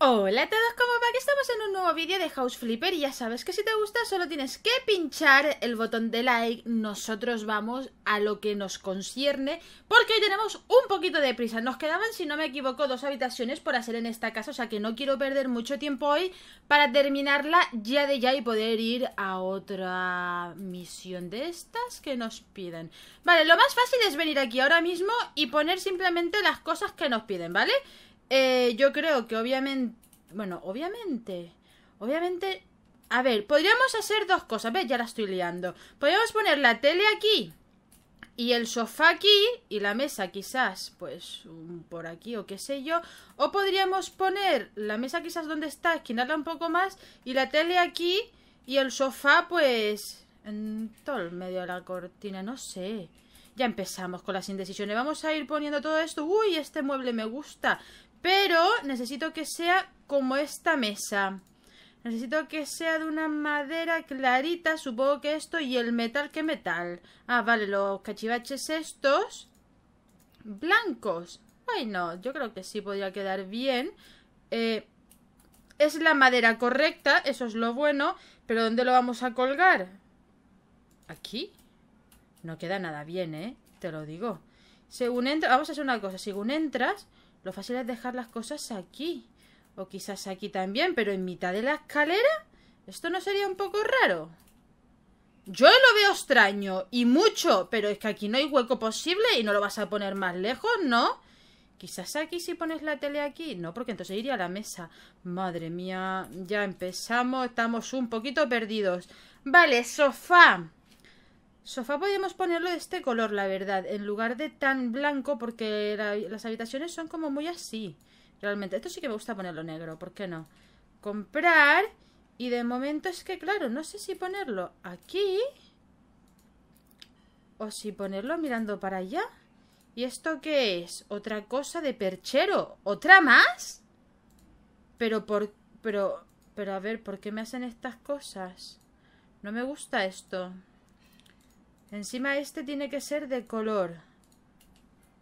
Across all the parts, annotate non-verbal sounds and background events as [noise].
Hola a todos, ¿cómo va? Que estamos en un nuevo vídeo de House Flipper y ya sabes que si te gusta solo tienes que pinchar el botón de like Nosotros vamos a lo que nos concierne porque hoy tenemos un poquito de prisa Nos quedaban, si no me equivoco, dos habitaciones por hacer en esta casa O sea que no quiero perder mucho tiempo hoy para terminarla ya de ya y poder ir a otra misión de estas que nos piden Vale, lo más fácil es venir aquí ahora mismo y poner simplemente las cosas que nos piden, ¿vale? vale eh, yo creo que obviamente... Bueno, obviamente... Obviamente... A ver, podríamos hacer dos cosas. ¿Ves? Ya la estoy liando. Podríamos poner la tele aquí. Y el sofá aquí. Y la mesa quizás, pues, por aquí o qué sé yo. O podríamos poner la mesa quizás donde está, esquinarla un poco más. Y la tele aquí. Y el sofá, pues... En todo el medio de la cortina, no sé. Ya empezamos con las indecisiones. Vamos a ir poniendo todo esto. Uy, este mueble me gusta. Pero necesito que sea como esta mesa. Necesito que sea de una madera clarita, supongo que esto, y el metal, ¿qué metal? Ah, vale, los cachivaches estos blancos. Ay, no, yo creo que sí podría quedar bien. Eh, es la madera correcta, eso es lo bueno, pero ¿dónde lo vamos a colgar? ¿Aquí? No queda nada bien, ¿eh? Te lo digo. Según entras, vamos a hacer una cosa, según entras, lo fácil es dejar las cosas aquí. O quizás aquí también, pero en mitad de la escalera. ¿Esto no sería un poco raro? Yo lo veo extraño, y mucho, pero es que aquí no hay hueco posible y no lo vas a poner más lejos, ¿no? Quizás aquí si pones la tele aquí, no, porque entonces iría a la mesa. Madre mía, ya empezamos, estamos un poquito perdidos. Vale, sofá sofá podríamos ponerlo de este color, la verdad, en lugar de tan blanco, porque las habitaciones son como muy así, realmente. Esto sí que me gusta ponerlo negro, ¿por qué no? Comprar, y de momento es que, claro, no sé si ponerlo aquí, o si ponerlo mirando para allá. ¿Y esto qué es? ¿Otra cosa de perchero? ¿Otra más? Pero por... pero... pero a ver, ¿por qué me hacen estas cosas? No me gusta esto. Encima este tiene que ser de color.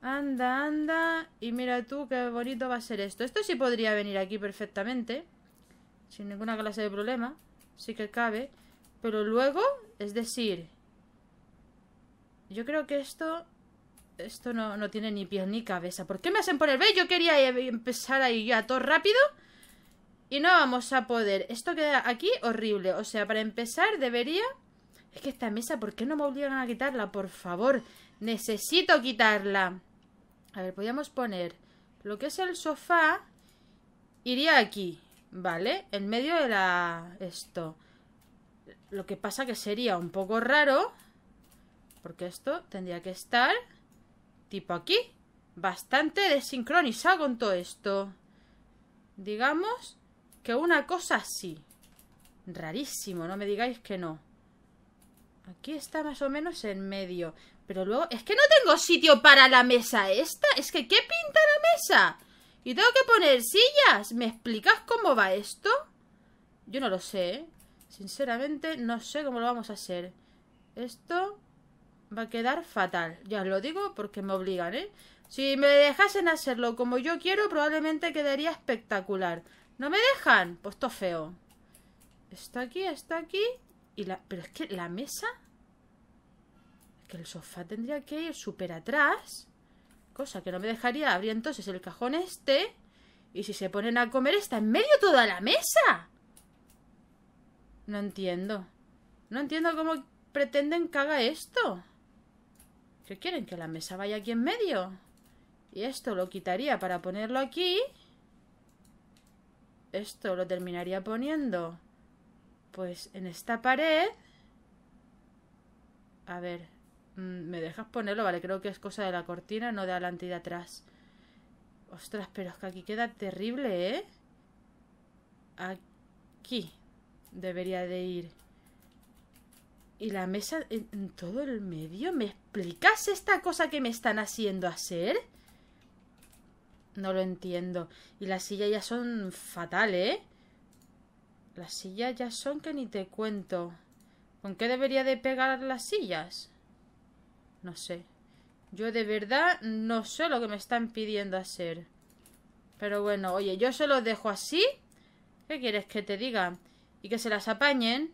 Anda, anda. Y mira tú qué bonito va a ser esto. Esto sí podría venir aquí perfectamente. Sin ninguna clase de problema. Sí que cabe. Pero luego, es decir... Yo creo que esto... Esto no, tiene ni pies ni cabeza. ¿Por qué me hacen poner... Ve, Yo quería empezar ahí ya todo rápido. Y no vamos a poder. Esto queda aquí horrible. O sea, para empezar debería... Es que esta mesa, ¿por qué no me obligan a quitarla? Por favor, necesito quitarla. A ver, podríamos poner lo que es el sofá. Iría aquí, ¿vale? En medio de la... esto. Lo que pasa que sería un poco raro. Porque esto tendría que estar... Tipo aquí. Bastante desincronizado con todo esto. Digamos que una cosa así. Rarísimo, no me digáis que no. Aquí está más o menos en medio. Pero luego... Es que no tengo sitio para la mesa esta. Es que ¿qué pinta la mesa? Y tengo que poner sillas. ¿Me explicas cómo va esto? Yo no lo sé. ¿eh? Sinceramente, no sé cómo lo vamos a hacer. Esto va a quedar fatal. Ya os lo digo porque me obligan, ¿eh? Si me dejasen hacerlo como yo quiero, probablemente quedaría espectacular. ¿No me dejan? Pues todo feo. Está aquí, está aquí pero es que la mesa... Es que el sofá tendría que ir súper atrás. Cosa que no me dejaría abrir entonces el cajón este. Y si se ponen a comer está en medio toda la mesa. No entiendo. No entiendo cómo pretenden que haga esto. ¿Qué quieren? ¿Que la mesa vaya aquí en medio? Y esto lo quitaría para ponerlo aquí. Esto lo terminaría poniendo pues en esta pared... A ver, mm, ¿me dejas ponerlo? Vale, creo que es cosa de la cortina, no de adelante y de atrás. Ostras, pero es que aquí queda terrible, ¿eh? Aquí debería de ir. ¿Y la mesa en, todo el medio? ¿Me explicas esta cosa que me están haciendo hacer? No lo entiendo. Y las sillas ya son Fatales ¿eh? Las sillas ya son que ni te cuento. ¿Con qué debería de pegar las sillas? No sé. Yo de verdad no sé lo que me están pidiendo hacer. Pero bueno, oye, yo se los dejo así. ¿Qué quieres que te diga? Y que se las apañen.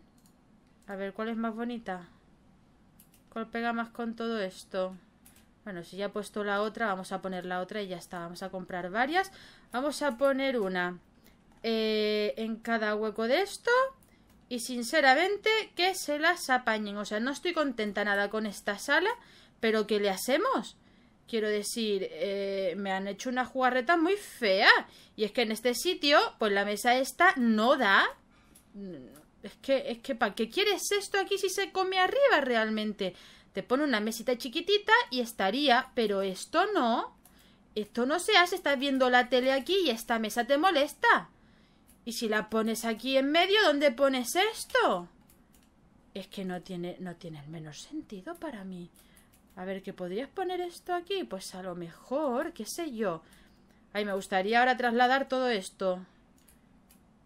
A ver, ¿cuál es más bonita? ¿Cuál pega más con todo esto? Bueno, si ya he puesto la otra, vamos a poner la otra y ya está. Vamos a comprar varias. Vamos a poner una. Eh, en cada hueco de esto y sinceramente que se las apañen. O sea, no estoy contenta nada con esta sala, pero ¿qué le hacemos? Quiero decir, eh, me han hecho una jugarreta muy fea. Y es que en este sitio, pues la mesa esta no da. Mm, es que, es que, ¿para qué quieres esto aquí si se come arriba realmente? Te pone una mesita chiquitita y estaría, pero esto no. Esto no se hace, estás viendo la tele aquí y esta mesa te molesta. ¿Y si la pones aquí en medio, dónde pones esto? Es que no tiene, no tiene el menor sentido para mí. A ver, ¿qué podrías poner esto aquí? Pues a lo mejor, qué sé yo. Ay, me gustaría ahora trasladar todo esto.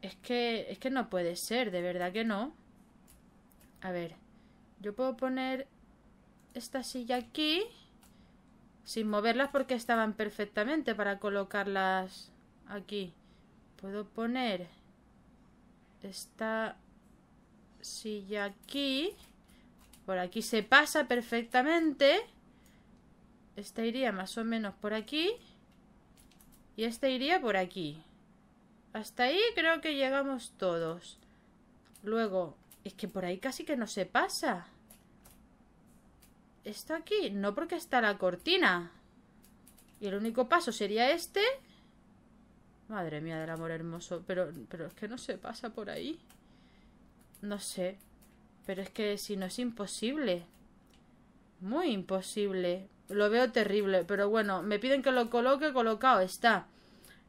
Es que, es que no puede ser, de verdad que no. A ver, yo puedo poner esta silla aquí sin moverlas porque estaban perfectamente para colocarlas aquí puedo poner esta silla aquí. Por aquí se pasa perfectamente. Esta iría más o menos por aquí. Y esta iría por aquí. Hasta ahí creo que llegamos todos. Luego, es que por ahí casi que no se pasa. Esto aquí, no porque está la cortina. Y el único paso sería este, Madre mía del amor hermoso. Pero, pero es que no se pasa por ahí. No sé. Pero es que si no es imposible. Muy imposible. Lo veo terrible. Pero bueno, me piden que lo coloque, colocado está.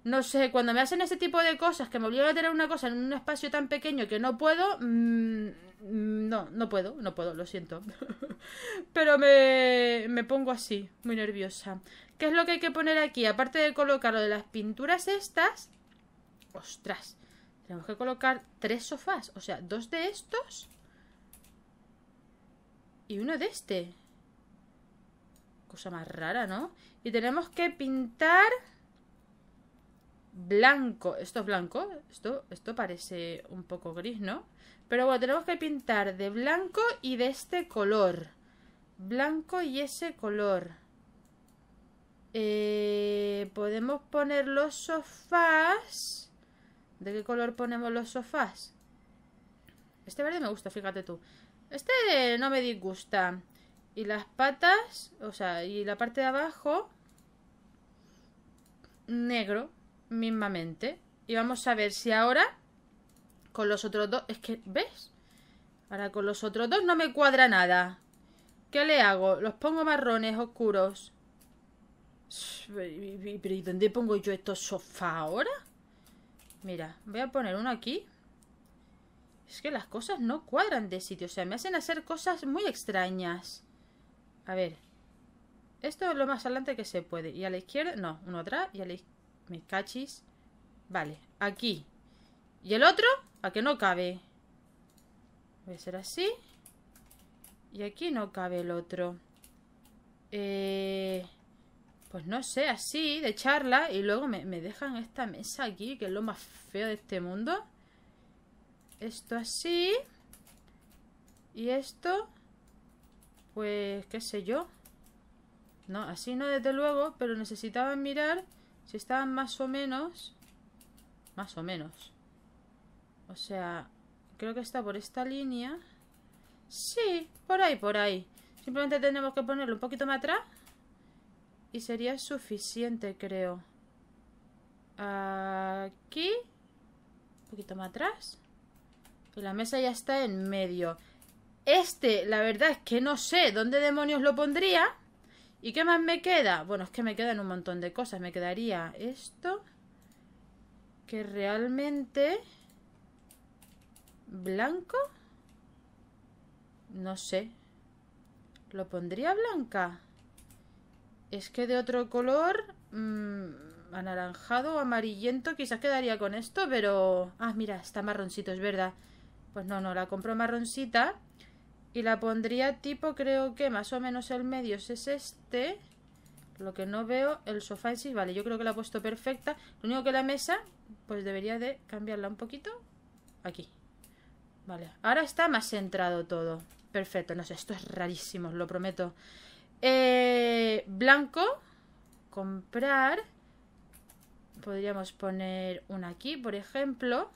No sé, cuando me hacen ese tipo de cosas que me obligan a tener una cosa en un espacio tan pequeño que no puedo. Mm, no, no puedo, no puedo, lo siento. [laughs] pero me, me pongo así, muy nerviosa. ¿Qué es lo que hay que poner aquí? Aparte de colocar lo de las pinturas estas. Ostras. Tenemos que colocar tres sofás. O sea, dos de estos. Y uno de este. Cosa más rara, ¿no? Y tenemos que pintar blanco. Esto es blanco. Esto, esto parece un poco gris, ¿no? Pero bueno, tenemos que pintar de blanco y de este color. Blanco y ese color. Eh, podemos poner los sofás. ¿De qué color ponemos los sofás? Este verde me gusta, fíjate tú. Este no me disgusta. Y las patas, o sea, y la parte de abajo, negro, mismamente. Y vamos a ver si ahora, con los otros dos, es que, ¿ves? Ahora con los otros dos no me cuadra nada. ¿Qué le hago? ¿Los pongo marrones oscuros? ¿Pero y dónde pongo yo estos sofá ahora? Mira, voy a poner uno aquí. Es que las cosas no cuadran de sitio. O sea, me hacen hacer cosas muy extrañas. A ver. Esto es lo más adelante que se puede. Y a la izquierda... No, uno atrás y a la izquierda... cachis. Vale, aquí. Y el otro, a que no cabe. Voy a ser así. Y aquí no cabe el otro. Eh pues no sé, así, de charla. Y luego me, dejan esta mesa aquí, que es lo más feo de este mundo. Esto así. Y esto, pues qué sé yo. No, así no, desde luego, pero necesitaban mirar si estaban más o menos. Más o menos. O sea, creo que está por esta línea. Sí, por ahí, por ahí. Simplemente tenemos que ponerlo un poquito más atrás y sería suficiente, creo. Aquí. Un poquito más atrás. Y la mesa ya está en medio. Este, la verdad es que no sé dónde demonios lo pondría. ¿Y qué más me queda? Bueno, es que me quedan un montón de cosas. Me quedaría esto. Que realmente... ¿Blanco? No sé. ¿Lo pondría blanca? Es que de otro color... Mm, anaranjado o amarillento quizás quedaría con esto, pero... Ah, mira, está marroncito, es verdad. Pues no, no, la compro marroncita. Y la pondría tipo, creo que más o menos el medio es este. Lo que no veo, el sofá en sí, vale, yo creo que la he puesto perfecta. Lo único que la mesa, pues debería de cambiarla un poquito. Aquí. Vale, ahora está más centrado todo. Perfecto, no sé, esto es rarísimo, lo prometo. Eh, blanco, comprar. Podríamos poner una aquí, por ejemplo.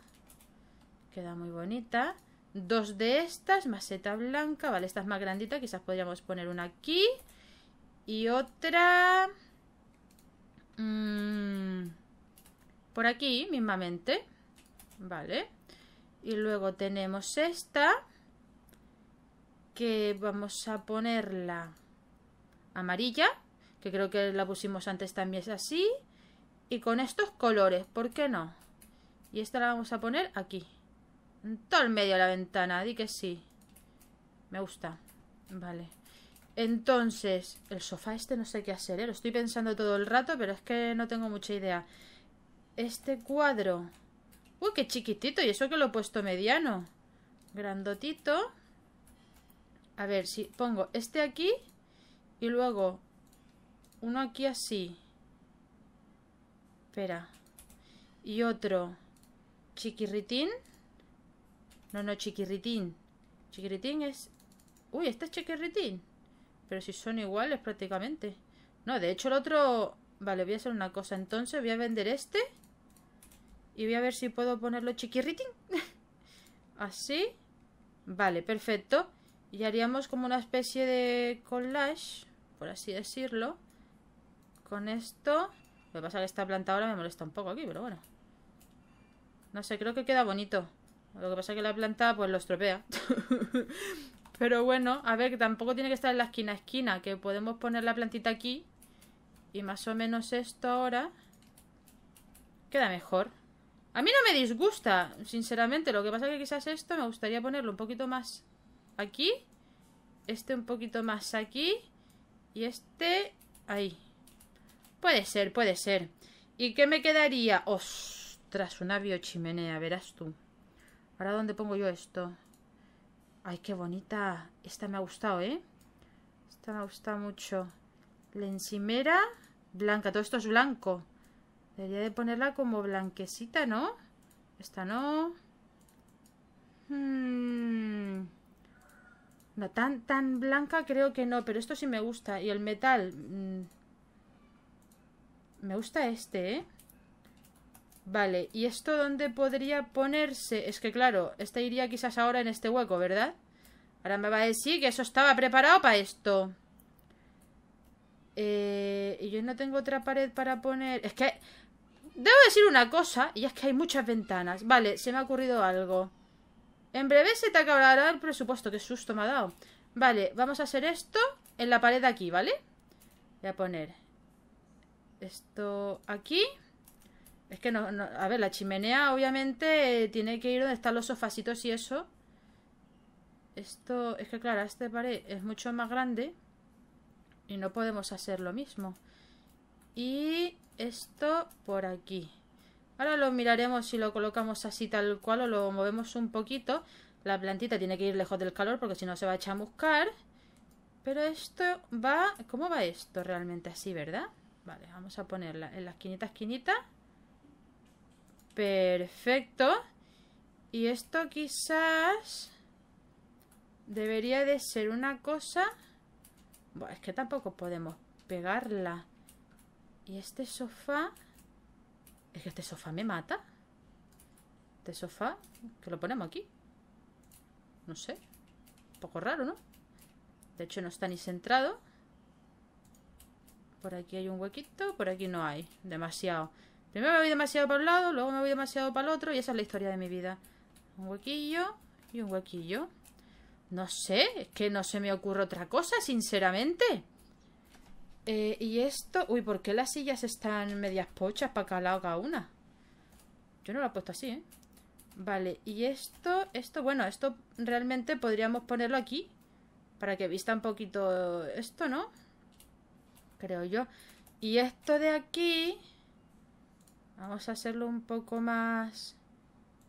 Queda muy bonita. Dos de estas, maceta blanca. Vale, esta es más grandita, quizás podríamos poner una aquí. Y otra... Mm, por aquí, mismamente. Vale. Y luego tenemos esta. Que vamos a ponerla amarilla, que creo que la pusimos antes también es así. Y con estos colores, ¿por qué no? Y esta la vamos a poner aquí. En todo el medio de la ventana, di que sí. Me gusta. Vale. Entonces, el sofá este no sé qué hacer, ¿eh? Lo estoy pensando todo el rato, pero es que no tengo mucha idea. Este cuadro. Uy, qué chiquitito. Y eso que lo he puesto mediano. Grandotito. A ver, si pongo este aquí y luego, uno aquí así. Espera. Y otro chiquirritín. No, no, chiquirritín. Chiquirritín es... Uy, este es chiquirritín. Pero si son iguales prácticamente. No, de hecho el otro... Vale, voy a hacer una cosa. Entonces voy a vender este. Y voy a ver si puedo ponerlo chiquirritín. [laughs] Así. Vale, perfecto. Y haríamos como una especie de collage por así decirlo. Con esto... Lo que pasa es que esta planta ahora me molesta un poco aquí, pero bueno. No sé, creo que queda bonito. Lo que pasa es que la planta pues lo estropea. [laughs] pero bueno, a ver, que tampoco tiene que estar en la esquina a esquina, que podemos poner la plantita aquí. Y más o menos esto ahora queda mejor. A mí no me disgusta, sinceramente. Lo que pasa es que quizás esto me gustaría ponerlo un poquito más aquí. Este un poquito más aquí. Y este... Ahí. Puede ser, puede ser. ¿Y qué me quedaría? Ostras, una biochimenea, verás tú. ¿Ahora dónde pongo yo esto? Ay, qué bonita. Esta me ha gustado, ¿eh? Esta me ha gustado mucho. La encimera blanca. Todo esto es blanco. Debería de ponerla como blanquecita, ¿no? Esta no. Hmm. No, tan, tan blanca creo que no, pero esto sí me gusta. Y el metal... Mm, me gusta este, ¿eh? Vale, ¿y esto dónde podría ponerse? Es que claro, este iría quizás ahora en este hueco, ¿verdad? Ahora me va a decir que eso estaba preparado para esto. Eh, y yo no tengo otra pared para poner... Es que... Debo decir una cosa, y es que hay muchas ventanas. Vale, se me ha ocurrido algo. En breve se te acabará el presupuesto. Qué susto me ha dado. Vale, vamos a hacer esto en la pared de aquí, ¿vale? Voy a poner esto aquí. Es que no, A ver, la chimenea obviamente tiene que ir donde están los sofacitos y eso. Esto... Es que claro, esta pared es mucho más grande. Y no podemos hacer lo mismo. Y esto por aquí. Ahora lo miraremos si lo colocamos así tal cual o lo movemos un poquito. La plantita tiene que ir lejos del calor porque si no se va a chamuscar. Pero esto va... ¿Cómo va esto realmente así, verdad? Vale, vamos a ponerla en la esquinita, esquinita. Perfecto. Y esto quizás... Debería de ser una cosa... Bueno, es que tampoco podemos pegarla. Y este sofá... Es que este sofá me mata. Este sofá, que lo ponemos aquí. No sé. Un poco raro, ¿no? De hecho, no está ni centrado. Por aquí hay un huequito, por aquí no hay. Demasiado. Primero me voy demasiado para un lado, luego me voy demasiado para el otro y esa es la historia de mi vida. Un huequillo y un huequillo. No sé, es que no se me ocurre otra cosa, sinceramente. Eh, y esto... Uy, ¿por qué las sillas están medias pochas para que la haga una? Yo no lo he puesto así, ¿eh? Vale, y esto... Esto, bueno, esto realmente podríamos ponerlo aquí. Para que vista un poquito esto, ¿no? Creo yo. Y esto de aquí... Vamos a hacerlo un poco más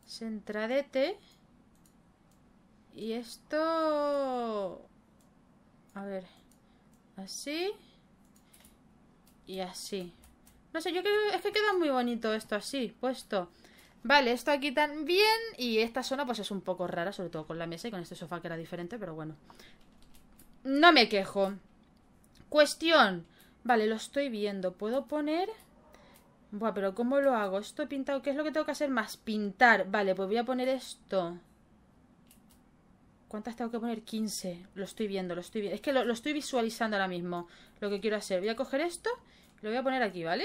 centradete. Y esto... A ver, así. Y así. No sé, yo creo es que queda muy bonito esto así, puesto. Vale, esto aquí también. Y esta zona pues es un poco rara, sobre todo con la mesa y con este sofá que era diferente, pero bueno. No me quejo. Cuestión. Vale, lo estoy viendo. ¿Puedo poner...? Buah, pero ¿cómo lo hago? Esto he pintado... ¿Qué es lo que tengo que hacer más? Pintar. Vale, pues voy a poner esto. ¿Cuántas tengo que poner? 15. Lo estoy viendo, lo estoy viendo. Es que lo estoy visualizando ahora mismo. Lo que quiero hacer. Voy a coger esto... Lo voy a poner aquí, ¿vale?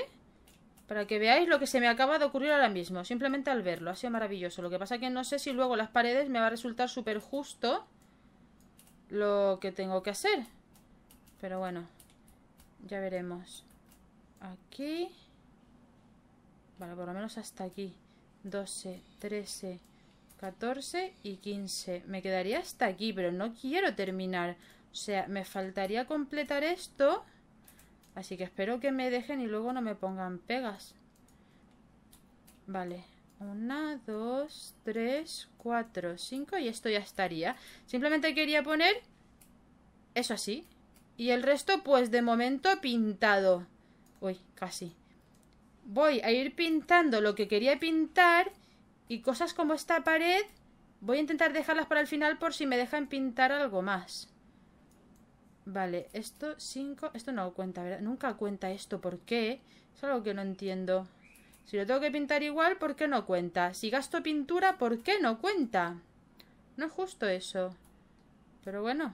Para que veáis lo que se me acaba de ocurrir ahora mismo. Simplemente al verlo. Ha sido maravilloso. Lo que pasa es que no sé si luego las paredes me va a resultar súper justo lo que tengo que hacer. Pero bueno. Ya veremos. Aquí. Vale, por lo menos hasta aquí. 12, 13, 14 y 15. Me quedaría hasta aquí, pero no quiero terminar. O sea, me faltaría completar esto... Así que espero que me dejen y luego no me pongan pegas. Vale. Una, dos, tres, cuatro, cinco y esto ya estaría. Simplemente quería poner eso así. Y el resto, pues de momento pintado. Uy, casi. Voy a ir pintando lo que quería pintar y cosas como esta pared voy a intentar dejarlas para el final por si me dejan pintar algo más. Vale, esto 5... Esto no cuenta, ¿verdad? Nunca cuenta esto. ¿Por qué? Es algo que no entiendo. Si lo tengo que pintar igual, ¿por qué no cuenta? Si gasto pintura, ¿por qué no cuenta? No es justo eso. Pero bueno,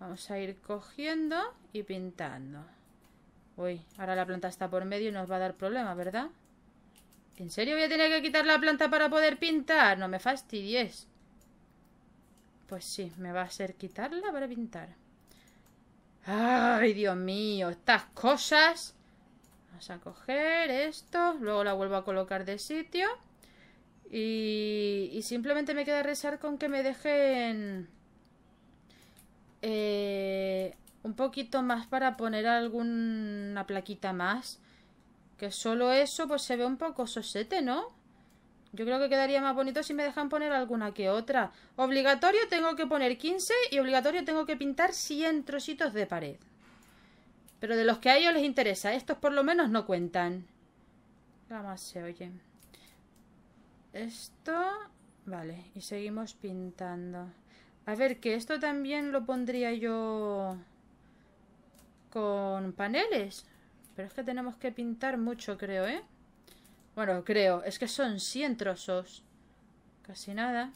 vamos a ir cogiendo y pintando. Uy, ahora la planta está por medio y nos va a dar problema, ¿verdad? ¿En serio voy a tener que quitar la planta para poder pintar? No me fastidies. Pues sí, me va a hacer quitarla para pintar. Ay, Dios mío, estas cosas. Vamos a coger esto, luego la vuelvo a colocar de sitio. Y, y simplemente me queda rezar con que me dejen eh, un poquito más para poner alguna plaquita más. Que solo eso pues se ve un poco sosete, ¿no? Yo creo que quedaría más bonito si me dejan poner alguna que otra. Obligatorio tengo que poner 15 y obligatorio tengo que pintar 100 trocitos de pared. Pero de los que a ellos les interesa, estos por lo menos no cuentan. Nada más se oye. Esto... Vale, y seguimos pintando. A ver, que esto también lo pondría yo con paneles. Pero es que tenemos que pintar mucho, creo, ¿eh? Bueno, creo. Es que son 100 trozos. Casi nada.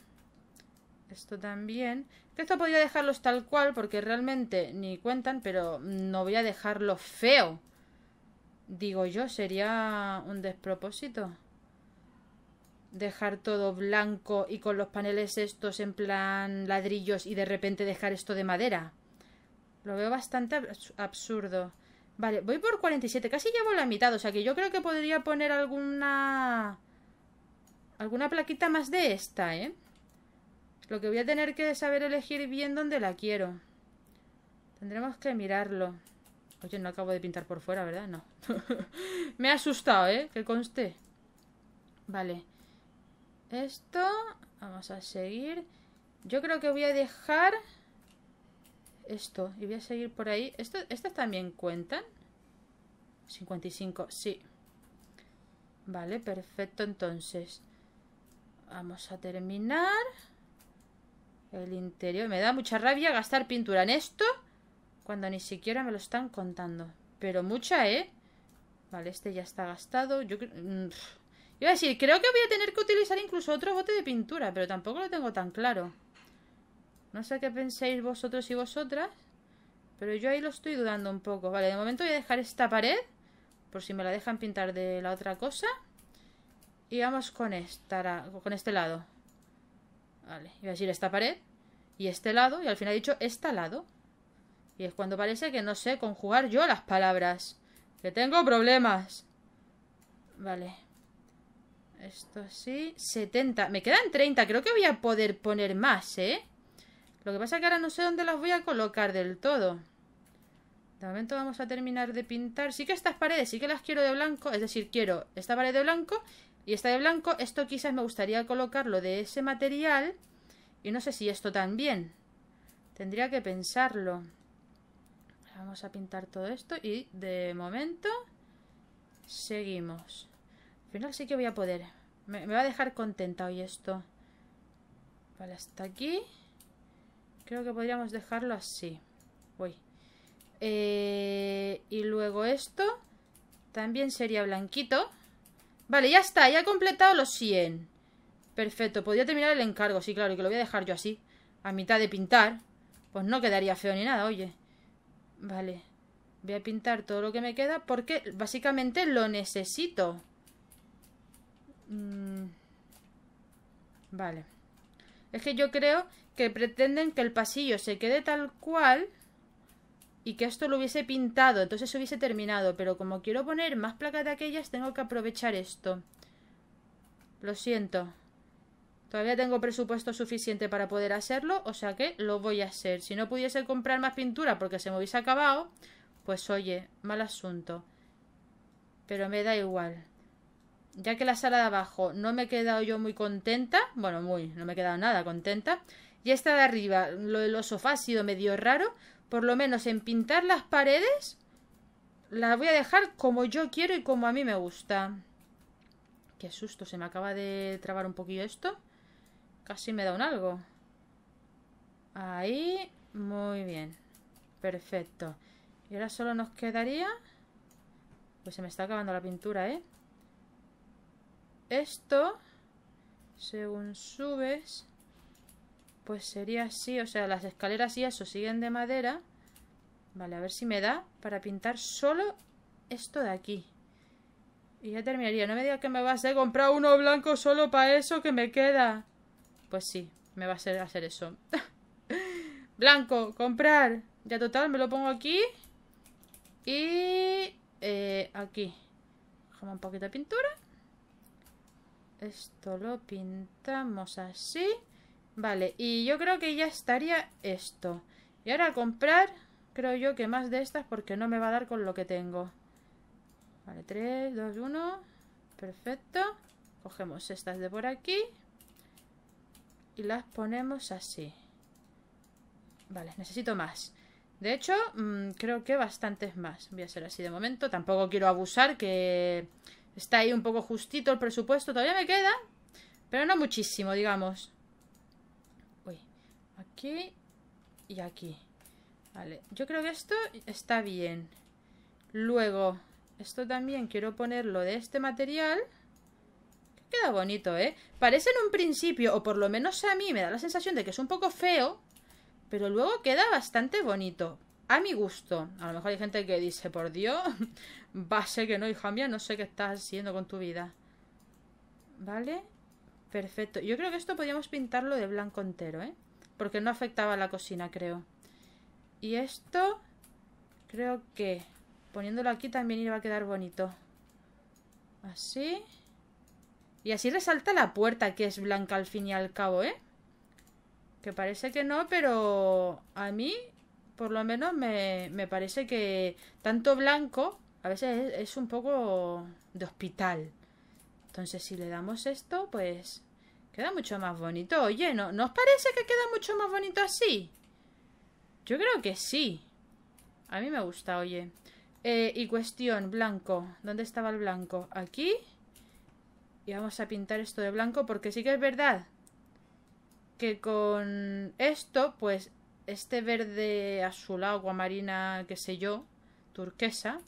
Esto también. Esto podría dejarlos tal cual porque realmente ni cuentan, pero no voy a dejarlo feo. Digo yo, sería un despropósito. Dejar todo blanco y con los paneles estos en plan ladrillos y de repente dejar esto de madera. Lo veo bastante absurdo. Vale, voy por 47. Casi llevo la mitad. O sea que yo creo que podría poner alguna... Alguna plaquita más de esta, ¿eh? Lo que voy a tener que saber elegir bien dónde la quiero. Tendremos que mirarlo. Oye, no acabo de pintar por fuera, ¿verdad? No. [laughs] Me ha asustado, ¿eh? Que conste. Vale. Esto. Vamos a seguir. Yo creo que voy a dejar esto y voy a seguir por ahí. ¿Esto, ¿Estas también cuentan? 55, sí. Vale, perfecto. Entonces, vamos a terminar. El interior. Me da mucha rabia gastar pintura en esto cuando ni siquiera me lo están contando. Pero mucha, ¿eh? Vale, este ya está gastado. Yo mm, iba a decir, creo que voy a tener que utilizar incluso otro bote de pintura, pero tampoco lo tengo tan claro. No sé qué pensáis vosotros y vosotras, pero yo ahí lo estoy dudando un poco. Vale, de momento voy a dejar esta pared, por si me la dejan pintar de la otra cosa. Y vamos con, esta, con este lado. Vale, iba a decir esta pared y este lado, y al final he dicho este lado. Y es cuando parece que no sé conjugar yo las palabras. Que tengo problemas. Vale. Esto sí. 70. Me quedan 30. Creo que voy a poder poner más, ¿eh? Lo que pasa es que ahora no sé dónde las voy a colocar del todo. De momento vamos a terminar de pintar. Sí que estas paredes sí que las quiero de blanco. Es decir, quiero esta pared de blanco y esta de blanco. Esto quizás me gustaría colocarlo de ese material. Y no sé si esto también. Tendría que pensarlo. Vamos a pintar todo esto y de momento seguimos. Al final sí que voy a poder. Me, va a dejar contenta hoy esto. Vale, hasta aquí. Creo que podríamos dejarlo así. Uy. Eh, y luego esto también sería blanquito. Vale, ya está, ya he completado los 100. Perfecto, podría terminar el encargo, sí, claro, que lo voy a dejar yo así. A mitad de pintar. Pues no quedaría feo ni nada, oye. Vale. Voy a pintar todo lo que me queda porque básicamente lo necesito. Mm, vale. Es que yo creo que pretenden que el pasillo se quede tal cual y que esto lo hubiese pintado, entonces hubiese terminado, pero como quiero poner más placas de aquellas, tengo que aprovechar esto. Lo siento. Todavía tengo presupuesto suficiente para poder hacerlo, o sea que lo voy a hacer. Si no pudiese comprar más pintura porque se me hubiese acabado, pues oye, mal asunto. Pero me da igual. Ya que la sala de abajo no me he quedado yo muy contenta, bueno, muy, no me he quedado nada contenta, y esta de arriba, lo del los ha sido medio raro. Por lo menos en pintar las paredes, las voy a dejar como yo quiero y como a mí me gusta. Qué susto, se me acaba de trabar un poquillo esto. Casi me da un algo. Ahí, muy bien. Perfecto. Y ahora solo nos quedaría... Pues se me está acabando la pintura, ¿eh? Esto, según subes pues sería así, o sea, las escaleras y eso siguen de madera. Vale, a ver si me da para pintar solo esto de aquí. Y ya terminaría. No me digas que me vas a comprar uno blanco solo para eso que me queda. Pues sí, me va a hacer hacer eso. [laughs] blanco, comprar. Ya total, me lo pongo aquí. Y... Eh, aquí. Dejamos un poquito de pintura. Esto lo pintamos así. Vale, y yo creo que ya estaría esto. Y ahora comprar, creo yo que más de estas porque no me va a dar con lo que tengo. Vale, 3, 2, 1. Perfecto. Cogemos estas de por aquí. Y las ponemos así. Vale, necesito más. De hecho, mm, creo que bastantes más. Voy a ser así de momento. Tampoco quiero abusar, que está ahí un poco justito el presupuesto. Todavía me queda, pero no muchísimo, digamos. Aquí y aquí. Vale, yo creo que esto está bien. Luego, esto también quiero ponerlo de este material. Queda bonito, ¿eh? Parece en un principio, o por lo menos a mí me da la sensación de que es un poco feo, pero luego queda bastante bonito. A mi gusto. A lo mejor hay gente que dice, por Dios, [laughs] va a ser que no, hija mía, no sé qué estás haciendo con tu vida. ¿Vale? Perfecto. Yo creo que esto podríamos pintarlo de blanco entero, ¿eh? porque no afectaba a la cocina, creo. Y esto, creo que poniéndolo aquí también iba a quedar bonito. Así. Y así resalta la puerta que es blanca al fin y al cabo, ¿eh? Que parece que no, pero a mí, por lo menos, me, me parece que tanto blanco a veces es un poco de hospital. Entonces, si le damos esto, pues Queda mucho más bonito. Oye, ¿no, ¿no os parece que queda mucho más bonito así? Yo creo que sí. A mí me gusta, oye. Eh, y cuestión, blanco. ¿Dónde estaba el blanco? Aquí. Y vamos a pintar esto de blanco porque sí que es verdad que con esto, pues, este verde azulado, marina qué sé yo, turquesa,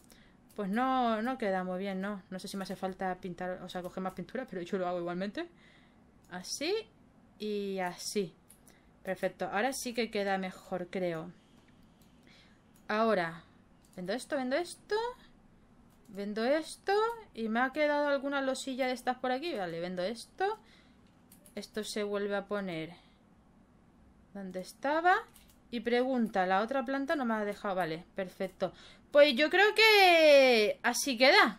pues no, no queda muy bien, ¿no? No sé si me hace falta pintar, o sea, coger más pintura, pero yo lo hago igualmente. Así y así. Perfecto. Ahora sí que queda mejor, creo. Ahora. Vendo esto, vendo esto. Vendo esto. Y me ha quedado alguna losilla de estas por aquí. Vale, vendo esto. Esto se vuelve a poner donde estaba. Y pregunta, la otra planta no me ha dejado. Vale, perfecto. Pues yo creo que así queda.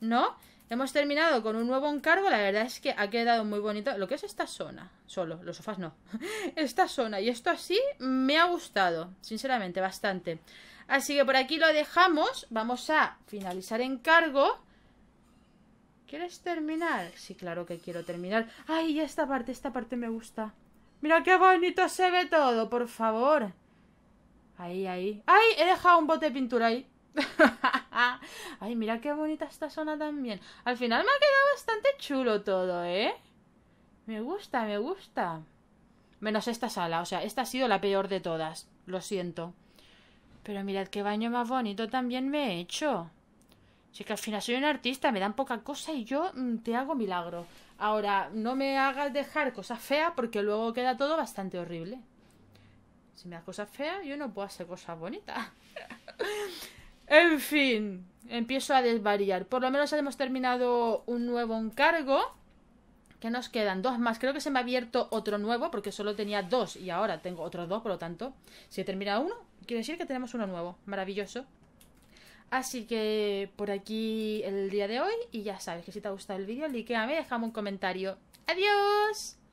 ¿No? Hemos terminado con un nuevo encargo. La verdad es que ha quedado muy bonito. Lo que es esta zona. Solo, los sofás no. [laughs] esta zona. Y esto así me ha gustado. Sinceramente, bastante. Así que por aquí lo dejamos. Vamos a finalizar encargo. ¿Quieres terminar? Sí, claro que quiero terminar. ¡Ay, esta parte, esta parte me gusta! ¡Mira qué bonito se ve todo, por favor! Ahí, ahí. ¡Ay, he dejado un bote de pintura ahí! [laughs] Ay, mira qué bonita esta zona también. Al final me ha quedado bastante chulo todo, ¿eh? Me gusta, me gusta. Menos esta sala, o sea, esta ha sido la peor de todas. Lo siento. Pero mirad qué baño más bonito también me he hecho. Si que al final soy un artista, me dan poca cosa y yo mm, te hago milagro. Ahora, no me hagas dejar cosas feas porque luego queda todo bastante horrible. Si me das cosas feas, yo no puedo hacer cosas bonitas. [laughs] En fin, empiezo a desvariar. Por lo menos hemos terminado un nuevo encargo. Que nos quedan dos más. Creo que se me ha abierto otro nuevo porque solo tenía dos y ahora tengo otros dos, por lo tanto, si he terminado uno, quiere decir que tenemos uno nuevo. Maravilloso. Así que por aquí el día de hoy y ya sabes que si te ha gustado el vídeo, likeame, déjame un comentario. ¡Adiós!